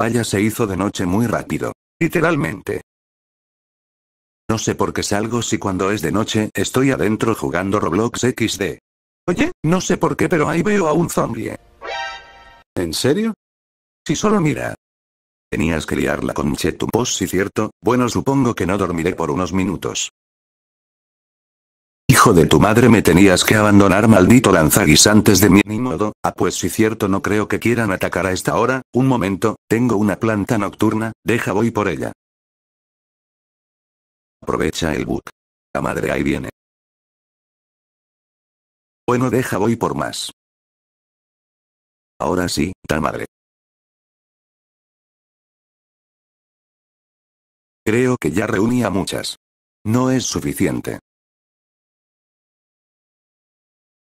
Vaya se hizo de noche muy rápido. Literalmente. No sé por qué salgo si cuando es de noche estoy adentro jugando Roblox XD. Oye, no sé por qué, pero ahí veo a un zombie. ¿En serio? Si solo mira. Tenías que liarla con Chetupos, si cierto, bueno supongo que no dormiré por unos minutos hijo de tu madre me tenías que abandonar maldito lanzaguisantes de mí. Ni modo, ah pues si cierto no creo que quieran atacar a esta hora, un momento, tengo una planta nocturna, deja voy por ella. Aprovecha el bug. La madre ahí viene. Bueno deja voy por más. Ahora sí, ta madre. Creo que ya reuní a muchas. No es suficiente.